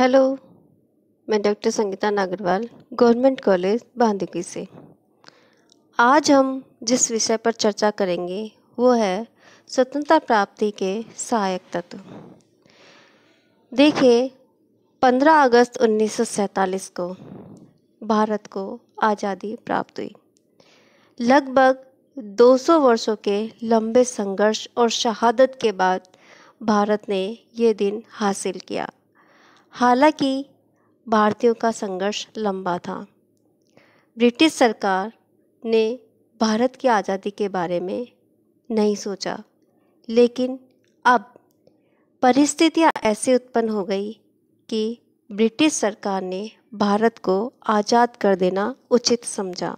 hello मैं doctor Sangeeta Nagarwal government college बांदीपी से आज हम जिस विषय पर चर्चा करेंगे वो है स्वतंत्रता प्राप्ति के सहायक तत्व देखिए 15 अगस्त 1947 को भारत को आज़ादी प्राप्त हुई लगभग 200 वर्षों के लंबे संघर्ष और शहादत के बाद भारत ने ये दिन हासिल किया हालांकि भारतीयों का संघर्ष लंबा था ब्रिटिश सरकार ने भारत की आज़ादी के बारे में नहीं सोचा लेकिन अब परिस्थितियां ऐसे उत्पन्न हो गई कि ब्रिटिश सरकार ने भारत को आज़ाद कर देना उचित समझा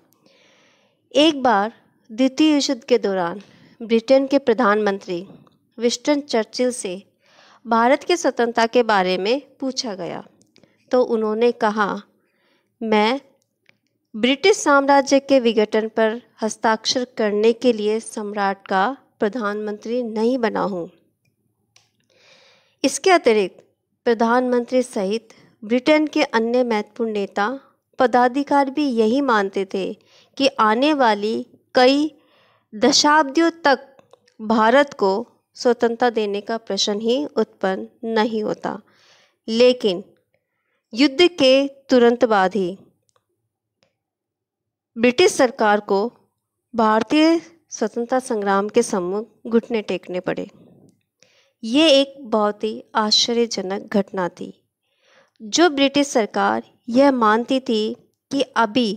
एक बार द्वितीय युद्ध के दौरान ब्रिटेन के प्रधानमंत्री विस्टन चर्चिल से भारत की स्वतंत्रता के बारे में पूछा गया तो उन्होंने कहा मैं ब्रिटिश साम्राज्य के विघटन पर हस्ताक्षर करने के लिए सम्राट का प्रधानमंत्री नहीं बना हूँ इसके अतिरिक्त प्रधानमंत्री सहित ब्रिटेन के अन्य महत्वपूर्ण नेता पदाधिकारी भी यही मानते थे कि आने वाली कई दशाब्दियों तक भारत को स्वतंत्रता देने का प्रश्न ही उत्पन्न नहीं होता लेकिन युद्ध के तुरंत बाद ही ब्रिटिश सरकार को भारतीय स्वतंत्रता संग्राम के सम्मुख घुटने टेकने पड़े ये एक बहुत ही आश्चर्यजनक घटना थी जो ब्रिटिश सरकार यह मानती थी कि अभी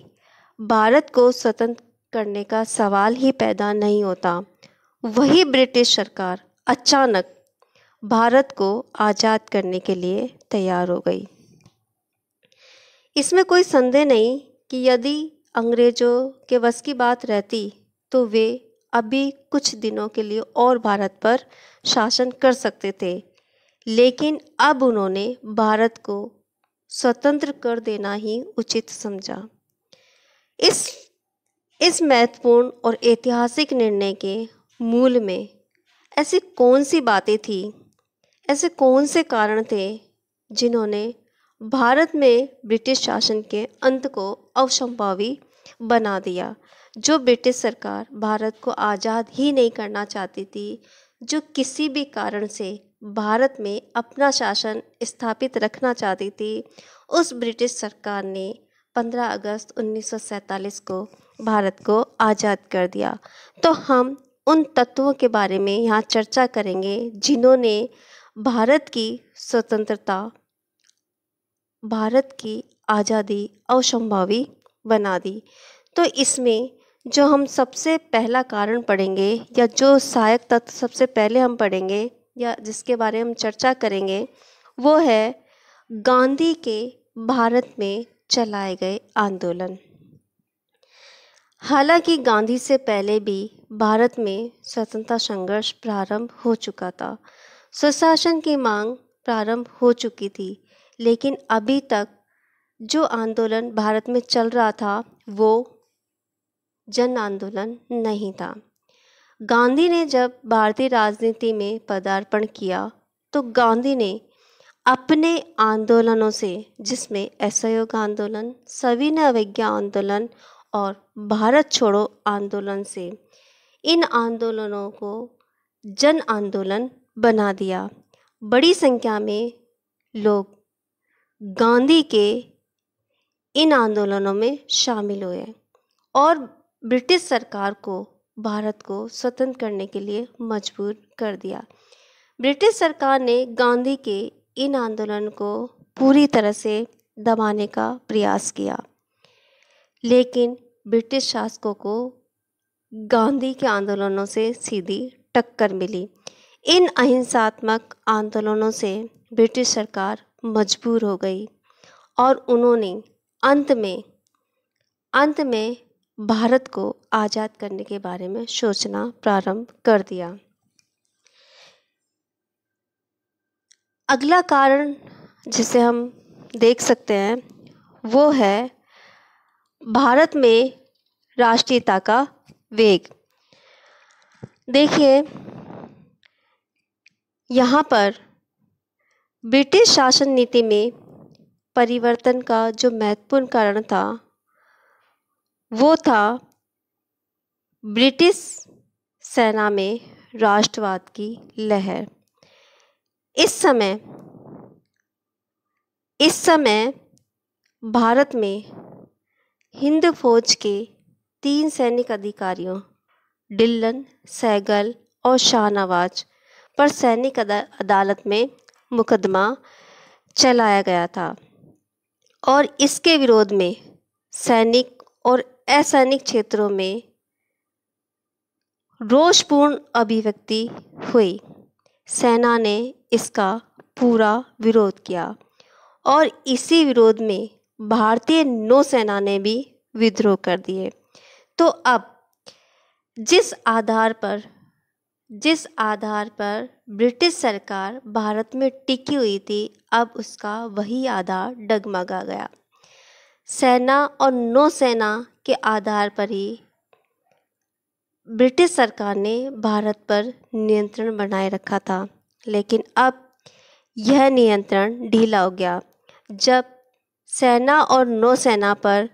भारत को स्वतंत्र करने का सवाल ही पैदा नहीं होता वही ब्रिटिश सरकार अचानक भारत को आज़ाद करने के लिए तैयार हो गई इसमें कोई संदेह नहीं कि यदि अंग्रेज़ों के वश की बात रहती तो वे अभी कुछ दिनों के लिए और भारत पर शासन कर सकते थे लेकिन अब उन्होंने भारत को स्वतंत्र कर देना ही उचित समझा इस इस महत्वपूर्ण और ऐतिहासिक निर्णय के मूल में ऐसी कौन सी बातें थी ऐसे कौन से कारण थे जिन्होंने भारत में ब्रिटिश शासन के अंत को अवसंभावी बना दिया जो ब्रिटिश सरकार भारत को आज़ाद ही नहीं करना चाहती थी जो किसी भी कारण से भारत में अपना शासन स्थापित रखना चाहती थी उस ब्रिटिश सरकार ने 15 अगस्त 1947 को भारत को आज़ाद कर दिया तो हम उन तत्वों के बारे में यहाँ चर्चा करेंगे जिन्होंने भारत की स्वतंत्रता भारत की आज़ादी असंभावी बना दी तो इसमें जो हम सबसे पहला कारण पढ़ेंगे या जो सहायक तत्व सबसे पहले हम पढ़ेंगे या जिसके बारे में हम चर्चा करेंगे वो है गांधी के भारत में चलाए गए आंदोलन हालांकि गांधी से पहले भी भारत में स्वतंत्रता संघर्ष प्रारंभ हो चुका था स्वशासन की मांग प्रारंभ हो चुकी थी लेकिन अभी तक जो आंदोलन भारत में चल रहा था वो जन आंदोलन नहीं था गांधी ने जब भारतीय राजनीति में पदार्पण किया तो गांधी ने अपने आंदोलनों से जिसमें असहयोग आंदोलन सविनय अवज्ञा आंदोलन और भारत छोड़ो आंदोलन से इन आंदोलनों को जन आंदोलन बना दिया बड़ी संख्या में लोग गांधी के इन आंदोलनों में शामिल हुए और ब्रिटिश सरकार को भारत को स्वतंत्र करने के लिए मजबूर कर दिया ब्रिटिश सरकार ने गांधी के इन आंदोलन को पूरी तरह से दबाने का प्रयास किया लेकिन ब्रिटिश शासकों को गांधी के आंदोलनों से सीधी टक्कर मिली इन अहिंसात्मक आंदोलनों से ब्रिटिश सरकार मजबूर हो गई और उन्होंने अंत में अंत में भारत को आज़ाद करने के बारे में सोचना प्रारंभ कर दिया अगला कारण जिसे हम देख सकते हैं वो है भारत में राष्ट्रीयता का वेग देखिए यहाँ पर ब्रिटिश शासन नीति में परिवर्तन का जो महत्वपूर्ण कारण था वो था ब्रिटिश सेना में राष्ट्रवाद की लहर इस समय इस समय भारत में हिंद फौज के तीन सैनिक अधिकारियों डिल्लन सैगल और शाहनवाज पर सैनिक अदालत में मुकदमा चलाया गया था और इसके विरोध में सैनिक और असैनिक क्षेत्रों में रोषपूर्ण अभिव्यक्ति हुई सेना ने इसका पूरा विरोध किया और इसी विरोध में भारतीय नौसेना ने भी विद्रोह कर दिए तो अब जिस आधार पर जिस आधार पर ब्रिटिश सरकार भारत में टिकी हुई थी अब उसका वही आधार डगमगा गया सेना और नौसेना के आधार पर ही ब्रिटिश सरकार ने भारत पर नियंत्रण बनाए रखा था लेकिन अब यह नियंत्रण ढीला हो गया जब सेना और नौसेना पर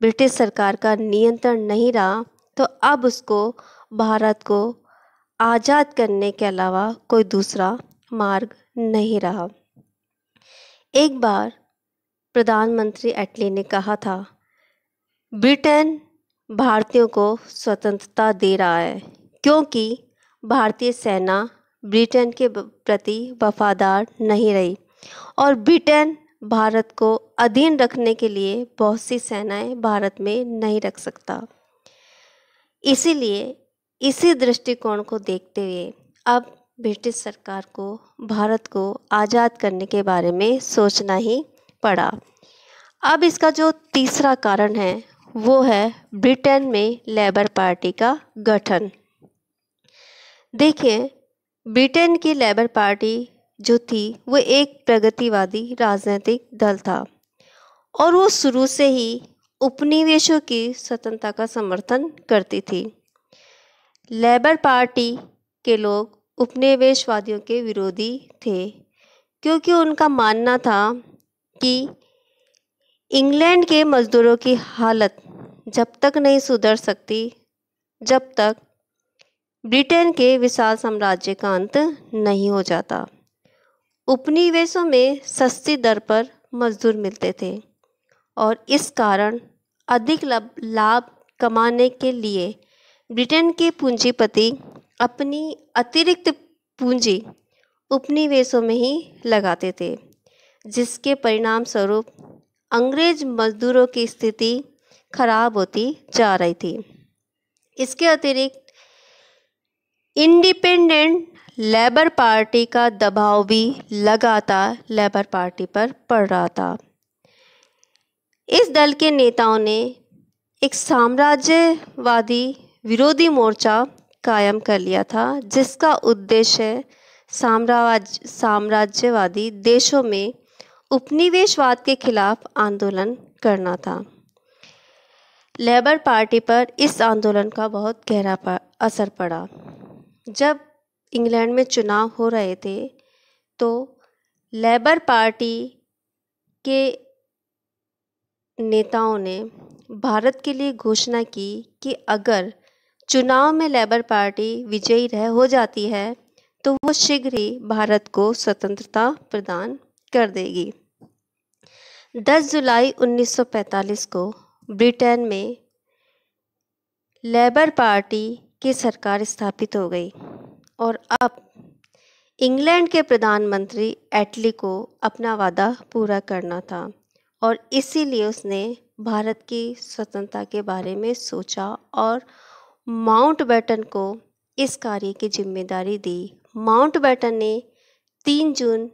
ब्रिटिश सरकार का नियंत्रण नहीं रहा तो अब उसको भारत को आज़ाद करने के अलावा कोई दूसरा मार्ग नहीं रहा एक बार प्रधानमंत्री एटली ने कहा था ब्रिटेन भारतीयों को स्वतंत्रता दे रहा है क्योंकि भारतीय सेना ब्रिटेन के प्रति वफादार नहीं रही और ब्रिटेन भारत को अधीन रखने के लिए बहुत सी सेनाएं भारत में नहीं रख सकता इसीलिए इसी दृष्टिकोण को देखते हुए अब ब्रिटिश सरकार को भारत को आज़ाद करने के बारे में सोचना ही पड़ा अब इसका जो तीसरा कारण है वो है ब्रिटेन में लेबर पार्टी का गठन देखिए ब्रिटेन की लेबर पार्टी जो थी वो एक प्रगतिवादी राजनीतिक दल था और वो शुरू से ही उपनिवेशों की स्वतंत्रता का समर्थन करती थी लेबर पार्टी के लोग उपनिवेशवादियों के विरोधी थे क्योंकि उनका मानना था कि इंग्लैंड के मजदूरों की हालत जब तक नहीं सुधर सकती जब तक ब्रिटेन के विशाल साम्राज्य का अंत नहीं हो जाता उपनिवेशों में सस्ती दर पर मजदूर मिलते थे और इस कारण अधिक लाभ कमाने के लिए ब्रिटेन के पूंजीपति अपनी अतिरिक्त पूंजी उपनिवेशों में ही लगाते थे जिसके परिणाम स्वरूप अंग्रेज मजदूरों की स्थिति खराब होती जा रही थी इसके अतिरिक्त इंडिपेंडेंट लेबर पार्टी का दबाव भी लगातार लेबर पार्टी पर पड़ रहा था इस दल के नेताओं ने एक साम्राज्यवादी विरोधी मोर्चा कायम कर लिया था जिसका उद्देश्य साम्राज साम्राज्यवादी देशों में उपनिवेशवाद के खिलाफ आंदोलन करना था लेबर पार्टी पर इस आंदोलन का बहुत गहरा असर पड़ा जब इंग्लैंड में चुनाव हो रहे थे तो लेबर पार्टी के नेताओं ने भारत के लिए घोषणा की कि अगर चुनाव में लेबर पार्टी विजयी रह हो जाती है तो वो शीघ्र ही भारत को स्वतंत्रता प्रदान कर देगी 10 जुलाई 1945 को ब्रिटेन में लेबर पार्टी की सरकार स्थापित हो गई और अब इंग्लैंड के प्रधानमंत्री एटली को अपना वादा पूरा करना था और इसीलिए उसने भारत की स्वतंत्रता के बारे में सोचा और माउंटबेटन को इस कार्य की जिम्मेदारी दी माउंटबेटन ने 3 जून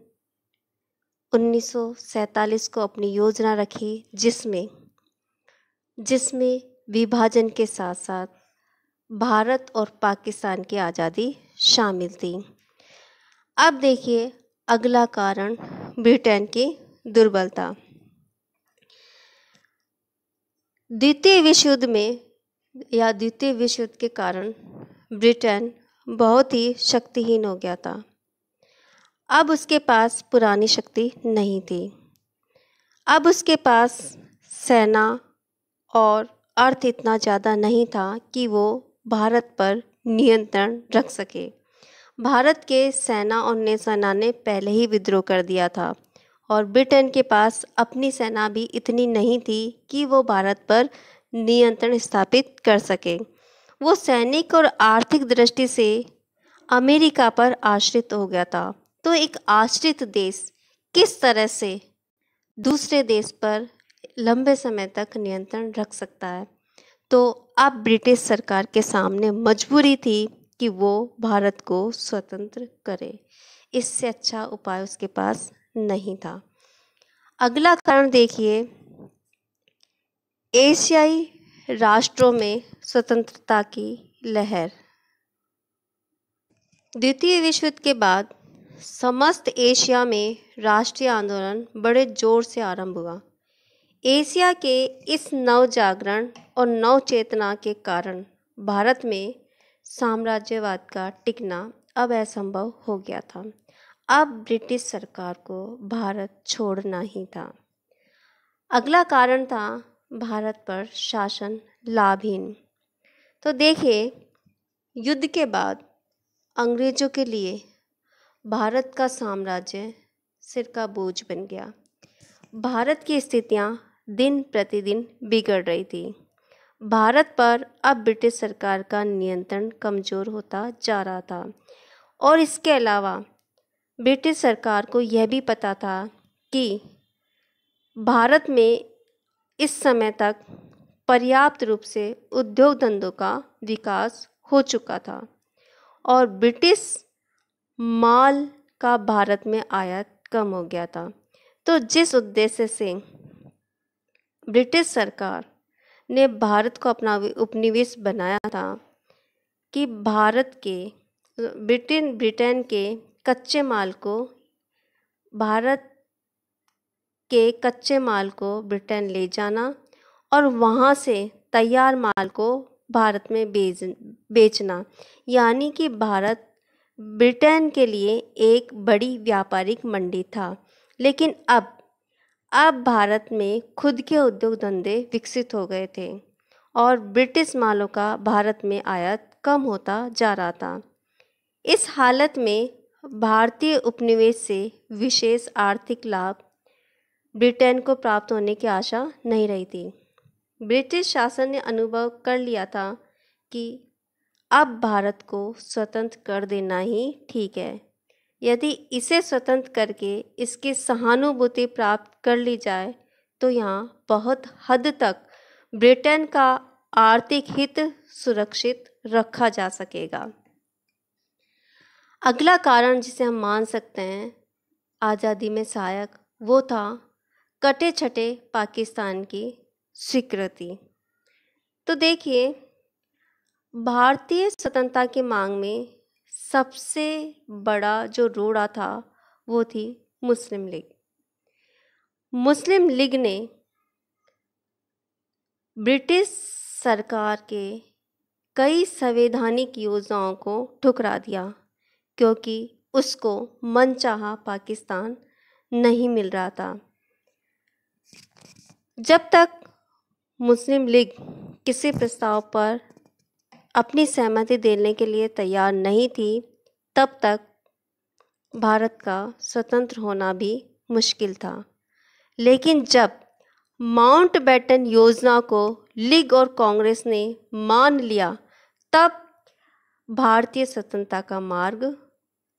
1947 को अपनी योजना रखी जिसमें जिसमें विभाजन के साथ साथ भारत और पाकिस्तान की आज़ादी शामिल थी अब देखिए अगला कारण ब्रिटेन की दुर्बलता द्वितीय विश्व युद्ध में या द्वितीय विश्व युद्ध के कारण ब्रिटेन बहुत ही शक्तिहीन हो गया था अब उसके पास पुरानी शक्ति नहीं थी अब उसके पास सेना और अर्थ इतना ज़्यादा नहीं था कि वो भारत पर नियंत्रण रख सके भारत के सेना और नौसेना ने पहले ही विद्रोह कर दिया था और ब्रिटेन के पास अपनी सेना भी इतनी नहीं थी कि वो भारत पर नियंत्रण स्थापित कर सके वो सैनिक और आर्थिक दृष्टि से अमेरिका पर आश्रित हो गया था तो एक आश्रित देश किस तरह से दूसरे देश पर लंबे समय तक नियंत्रण रख सकता है तो अब ब्रिटिश सरकार के सामने मजबूरी थी कि वो भारत को स्वतंत्र करे इससे अच्छा उपाय उसके पास नहीं था अगला कारण देखिए एशियाई राष्ट्रों में स्वतंत्रता की लहर द्वितीय विश्व युद्ध के बाद समस्त एशिया में राष्ट्रीय आंदोलन बड़े जोर से आरंभ हुआ एशिया के इस नव जागरण और नव चेतना के कारण भारत में साम्राज्यवाद का टिकना अब असंभव हो गया था अब ब्रिटिश सरकार को भारत छोड़ना ही था अगला कारण था भारत पर शासन लाभहीन तो देखिए युद्ध के बाद अंग्रेजों के लिए भारत का साम्राज्य सिर का बोझ बन गया भारत की स्थितियाँ दिन प्रतिदिन बिगड़ रही थी भारत पर अब ब्रिटिश सरकार का नियंत्रण कमज़ोर होता जा रहा था और इसके अलावा ब्रिटिश सरकार को यह भी पता था कि भारत में इस समय तक पर्याप्त रूप से उद्योग धंधों का विकास हो चुका था और ब्रिटिश माल का भारत में आयात कम हो गया था तो जिस उद्देश्य से ब्रिटिश सरकार ने भारत को अपना उपनिवेश बनाया था कि भारत के ब्रिटेन ब्रिटेन के कच्चे माल को भारत के कच्चे माल को ब्रिटेन ले जाना और वहाँ से तैयार माल को भारत में बेच बेचना यानी कि भारत ब्रिटेन के लिए एक बड़ी व्यापारिक मंडी था लेकिन अब अब भारत में खुद के उद्योग धंधे विकसित हो गए थे और ब्रिटिश मालों का भारत में आयात कम होता जा रहा था इस हालत में भारतीय उपनिवेश से विशेष आर्थिक लाभ ब्रिटेन को प्राप्त होने की आशा नहीं रही थी ब्रिटिश शासन ने अनुभव कर लिया था कि अब भारत को स्वतंत्र कर देना ही ठीक है यदि इसे स्वतंत्र करके इसकी सहानुभूति प्राप्त कर ली जाए तो यहाँ बहुत हद तक ब्रिटेन का आर्थिक हित सुरक्षित रखा जा सकेगा अगला कारण जिसे हम मान सकते हैं आज़ादी में सहायक वो था कटे छटे पाकिस्तान की स्वीकृति तो देखिए भारतीय स्वतंत्रता की मांग में सबसे बड़ा जो रोड़ा था वो थी मुस्लिम लीग मुस्लिम लीग ने ब्रिटिश सरकार के कई संवैधानिक योजनाओं को ठुकरा दिया क्योंकि उसको मनचाहा पाकिस्तान नहीं मिल रहा था जब तक मुस्लिम लीग किसी प्रस्ताव पर अपनी सहमति देने के लिए तैयार नहीं थी तब तक भारत का स्वतंत्र होना भी मुश्किल था लेकिन जब माउंट बैटन योजना को लीग और कांग्रेस ने मान लिया तब भारतीय स्वतंत्रता का मार्ग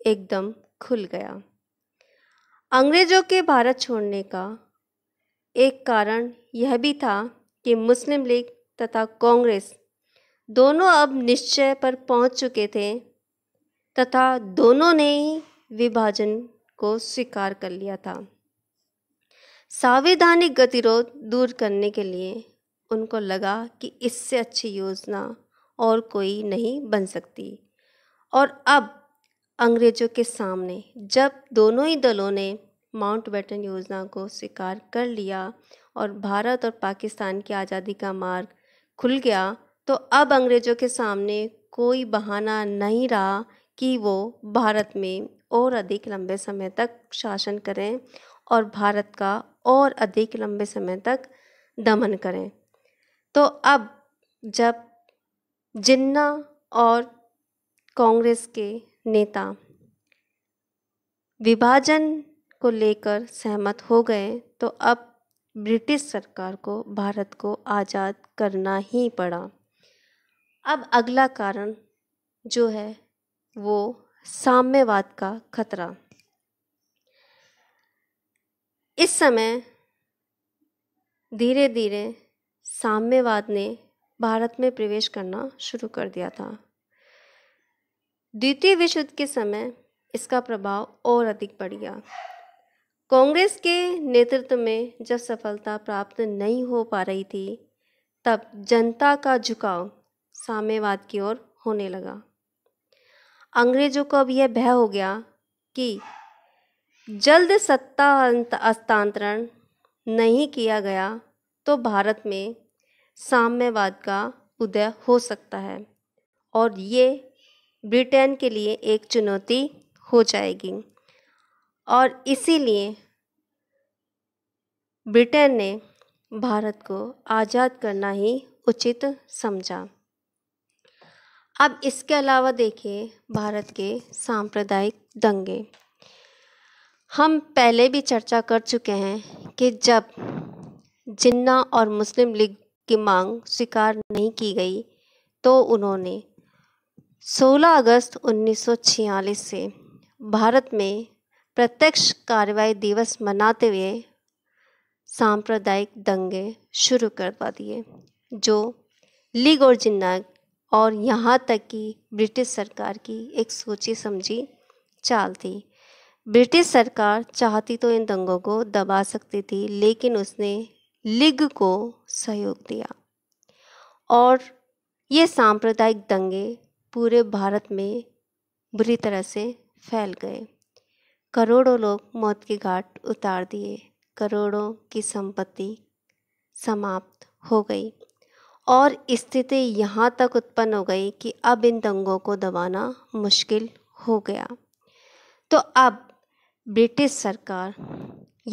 एकदम खुल गया अंग्रेजों के भारत छोड़ने का एक कारण यह भी था कि मुस्लिम लीग तथा कांग्रेस दोनों अब निश्चय पर पहुंच चुके थे तथा दोनों ने ही विभाजन को स्वीकार कर लिया था सांविधानिक गतिरोध दूर करने के लिए उनको लगा कि इससे अच्छी योजना और कोई नहीं बन सकती और अब अंग्रेजों के सामने जब दोनों ही दलों ने माउंट बैटन योजना को स्वीकार कर लिया और भारत और पाकिस्तान की आज़ादी का मार्ग खुल गया तो अब अंग्रेज़ों के सामने कोई बहाना नहीं रहा कि वो भारत में और अधिक लंबे समय तक शासन करें और भारत का और अधिक लंबे समय तक दमन करें तो अब जब जिन्ना और कांग्रेस के नेता विभाजन को लेकर सहमत हो गए तो अब ब्रिटिश सरकार को भारत को आज़ाद करना ही पड़ा अब अगला कारण जो है वो साम्यवाद का खतरा इस समय धीरे धीरे साम्यवाद ने भारत में प्रवेश करना शुरू कर दिया था द्वितीय विश्व युद्ध के समय इसका प्रभाव और अधिक बढ़ गया कांग्रेस के नेतृत्व में जब सफलता प्राप्त नहीं हो पा रही थी तब जनता का झुकाव साम्यवाद की ओर होने लगा अंग्रेजों को अब यह भय हो गया कि जल्द सत्ता हस्तांतरण नहीं किया गया तो भारत में साम्यवाद का उदय हो सकता है और ये ब्रिटेन के लिए एक चुनौती हो जाएगी और इसीलिए ब्रिटेन ने भारत को आज़ाद करना ही उचित समझा अब इसके अलावा देखिए भारत के सांप्रदायिक दंगे हम पहले भी चर्चा कर चुके हैं कि जब जिन्ना और मुस्लिम लीग की मांग स्वीकार नहीं की गई तो उन्होंने 16 अगस्त 1946 से भारत में प्रत्यक्ष कार्रवाई दिवस मनाते हुए सांप्रदायिक दंगे शुरू करवा दिए जो लीग और जिन्ना और यहाँ तक कि ब्रिटिश सरकार की एक सोची समझी चाल थी ब्रिटिश सरकार चाहती तो इन दंगों को दबा सकती थी लेकिन उसने लीग को सहयोग दिया और ये सांप्रदायिक दंगे पूरे भारत में बुरी तरह से फैल गए करोड़ों लोग मौत के घाट उतार दिए करोड़ों की संपत्ति समाप्त हो गई और स्थिति यहाँ तक उत्पन्न हो गई कि अब इन दंगों को दबाना मुश्किल हो गया तो अब ब्रिटिश सरकार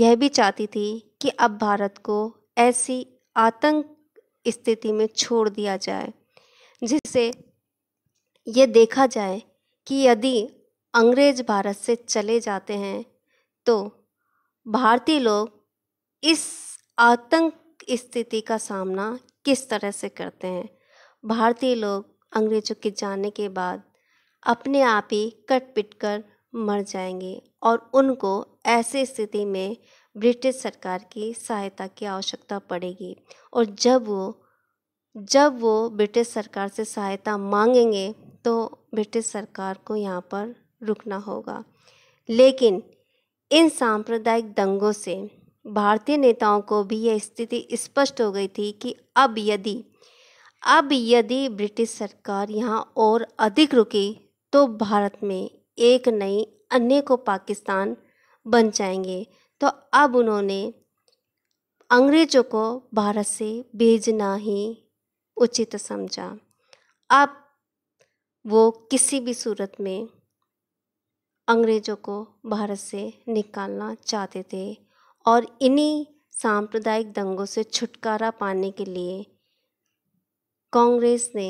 यह भी चाहती थी कि अब भारत को ऐसी आतंक स्थिति में छोड़ दिया जाए जिससे ये देखा जाए कि यदि अंग्रेज भारत से चले जाते हैं तो भारतीय लोग इस आतंक स्थिति का सामना किस तरह से करते हैं भारतीय लोग अंग्रेज़ों के जाने के बाद अपने आप ही कट पिट कर मर जाएंगे और उनको ऐसी स्थिति में ब्रिटिश सरकार की सहायता की आवश्यकता पड़ेगी और जब वो जब वो ब्रिटिश सरकार से सहायता मांगेंगे तो ब्रिटिश सरकार को यहाँ पर रुकना होगा लेकिन इन सांप्रदायिक दंगों से भारतीय नेताओं को भी यह स्थिति स्पष्ट हो गई थी कि अब यदि अब यदि ब्रिटिश सरकार यहाँ और अधिक रुकी तो भारत में एक नहीं को पाकिस्तान बन जाएंगे तो अब उन्होंने अंग्रेज़ों को भारत से भेजना ही उचित समझा अब वो किसी भी सूरत में अंग्रेज़ों को भारत से निकालना चाहते थे और इन्हीं सांप्रदायिक दंगों से छुटकारा पाने के लिए कांग्रेस ने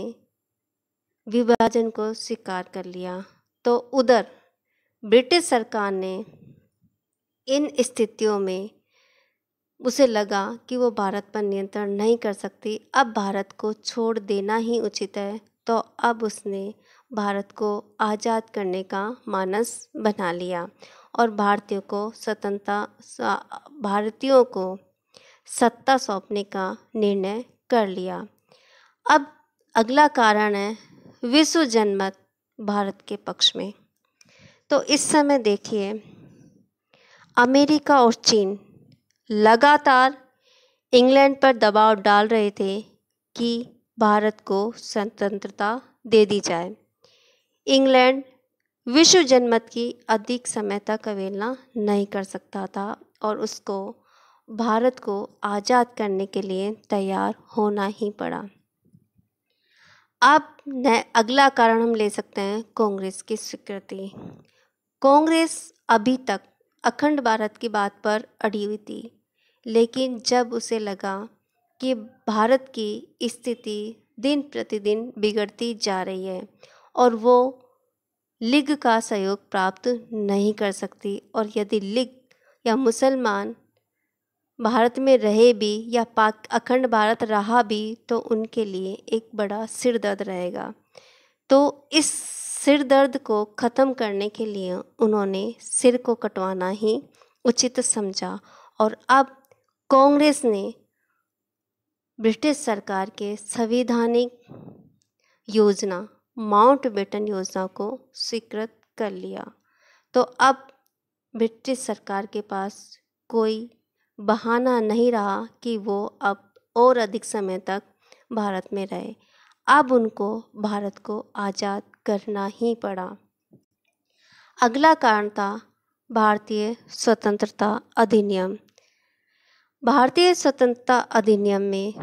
विभाजन को स्वीकार कर लिया तो उधर ब्रिटिश सरकार ने इन स्थितियों में उसे लगा कि वो भारत पर नियंत्रण नहीं कर सकती अब भारत को छोड़ देना ही उचित है तो अब उसने भारत को आज़ाद करने का मानस बना लिया और भारतीयों को स्वतंत्रता भारतीयों को सत्ता सौंपने का निर्णय कर लिया अब अगला कारण है विश्व जनमत भारत के पक्ष में तो इस समय देखिए अमेरिका और चीन लगातार इंग्लैंड पर दबाव डाल रहे थे कि भारत को स्वतंत्रता दे दी जाए इंग्लैंड विश्व जनमत की अधिक समय तक अवेलना नहीं कर सकता था और उसको भारत को आज़ाद करने के लिए तैयार होना ही पड़ा अब अगला कारण हम ले सकते हैं कांग्रेस की स्वीकृति कांग्रेस अभी तक अखंड भारत की बात पर अड़ी हुई थी लेकिन जब उसे लगा कि भारत की स्थिति दिन प्रतिदिन बिगड़ती जा रही है और वो लिग का सहयोग प्राप्त नहीं कर सकती और यदि लिग या मुसलमान भारत में रहे भी या पाक अखंड भारत रहा भी तो उनके लिए एक बड़ा सिर दर्द रहेगा तो इस सिर दर्द को ख़त्म करने के लिए उन्होंने सिर को कटवाना ही उचित समझा और अब कांग्रेस ने ब्रिटिश सरकार के संवैधानिक योजना माउंट बेटन योजना को स्वीकृत कर लिया तो अब ब्रिटिश सरकार के पास कोई बहाना नहीं रहा कि वो अब और अधिक समय तक भारत में रहे अब उनको भारत को आज़ाद करना ही पड़ा अगला कारण था भारतीय स्वतंत्रता अधिनियम भारतीय स्वतंत्रता अधिनियम में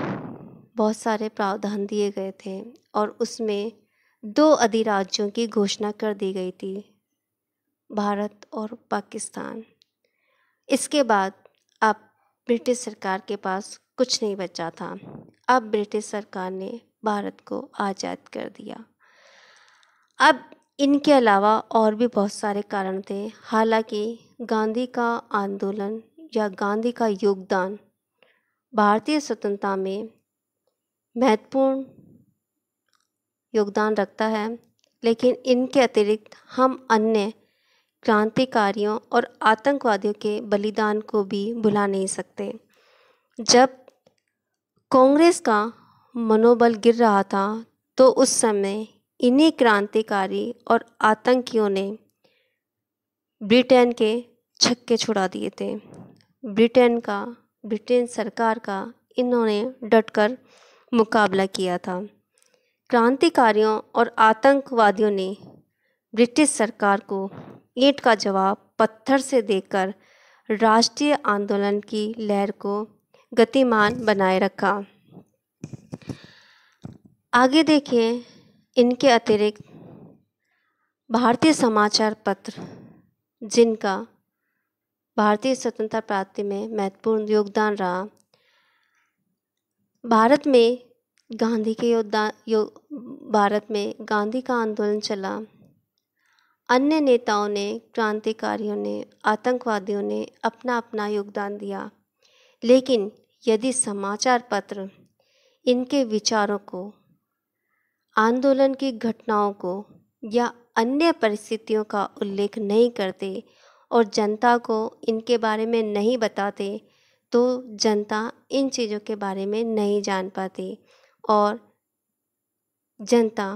बहुत सारे प्रावधान दिए गए थे और उसमें दो अधिराज्यों की घोषणा कर दी गई थी भारत और पाकिस्तान इसके बाद अब ब्रिटिश सरकार के पास कुछ नहीं बचा था अब ब्रिटिश सरकार ने भारत को आज़ाद कर दिया अब इनके अलावा और भी बहुत सारे कारण थे हालांकि गांधी का आंदोलन या गांधी का योगदान भारतीय स्वतंत्रता में महत्वपूर्ण योगदान रखता है लेकिन इनके अतिरिक्त हम अन्य क्रांतिकारियों और आतंकवादियों के बलिदान को भी भुला नहीं सकते जब कांग्रेस का मनोबल गिर रहा था तो उस समय इन्हीं क्रांतिकारी और आतंकियों ने ब्रिटेन के छक्के छुड़ा दिए थे ब्रिटेन का ब्रिटेन सरकार का इन्होंने डटकर मुकाबला किया था क्रांतिकारियों और आतंकवादियों ने ब्रिटिश सरकार को ईंट का जवाब पत्थर से देकर राष्ट्रीय आंदोलन की लहर को गतिमान बनाए रखा आगे देखिए इनके अतिरिक्त भारतीय समाचार पत्र जिनका भारतीय स्वतंत्रता प्राप्ति में महत्वपूर्ण योगदान रहा भारत में गांधी के योद्धा यो भारत में गांधी का आंदोलन चला अन्य नेताओं ने क्रांतिकारियों ने आतंकवादियों ने अपना अपना योगदान दिया लेकिन यदि समाचार पत्र इनके विचारों को आंदोलन की घटनाओं को या अन्य परिस्थितियों का उल्लेख नहीं करते और जनता को इनके बारे में नहीं बताते तो जनता इन चीज़ों के बारे में नहीं जान पाती और जनता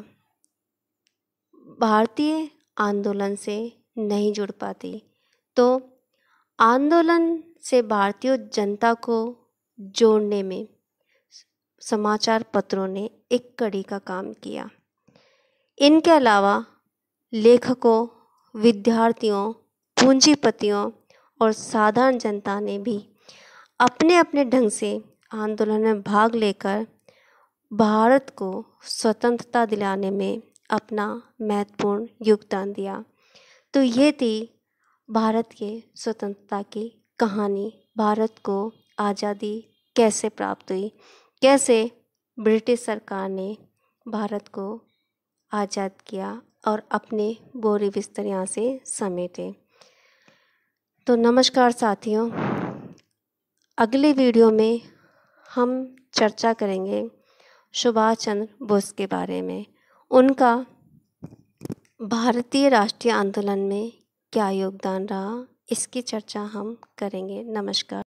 भारतीय आंदोलन से नहीं जुड़ पाती तो आंदोलन से भारतीय जनता को जोड़ने में समाचार पत्रों ने एक कड़ी का काम किया इनके अलावा लेखकों विद्यार्थियों पूंजीपतियों और साधारण जनता ने भी अपने अपने ढंग से आंदोलन में भाग लेकर भारत को स्वतंत्रता दिलाने में अपना महत्वपूर्ण योगदान दिया तो ये थी भारत के स्वतंत्रता की कहानी भारत को आज़ादी कैसे प्राप्त हुई कैसे ब्रिटिश सरकार ने भारत को आज़ाद किया और अपने बोरी बिस्तर यहाँ से समेटे तो नमस्कार साथियों अगले वीडियो में हम चर्चा करेंगे सुभाष चंद्र बोस के बारे में उनका भारतीय राष्ट्रीय आंदोलन में क्या योगदान रहा इसकी चर्चा हम करेंगे नमस्कार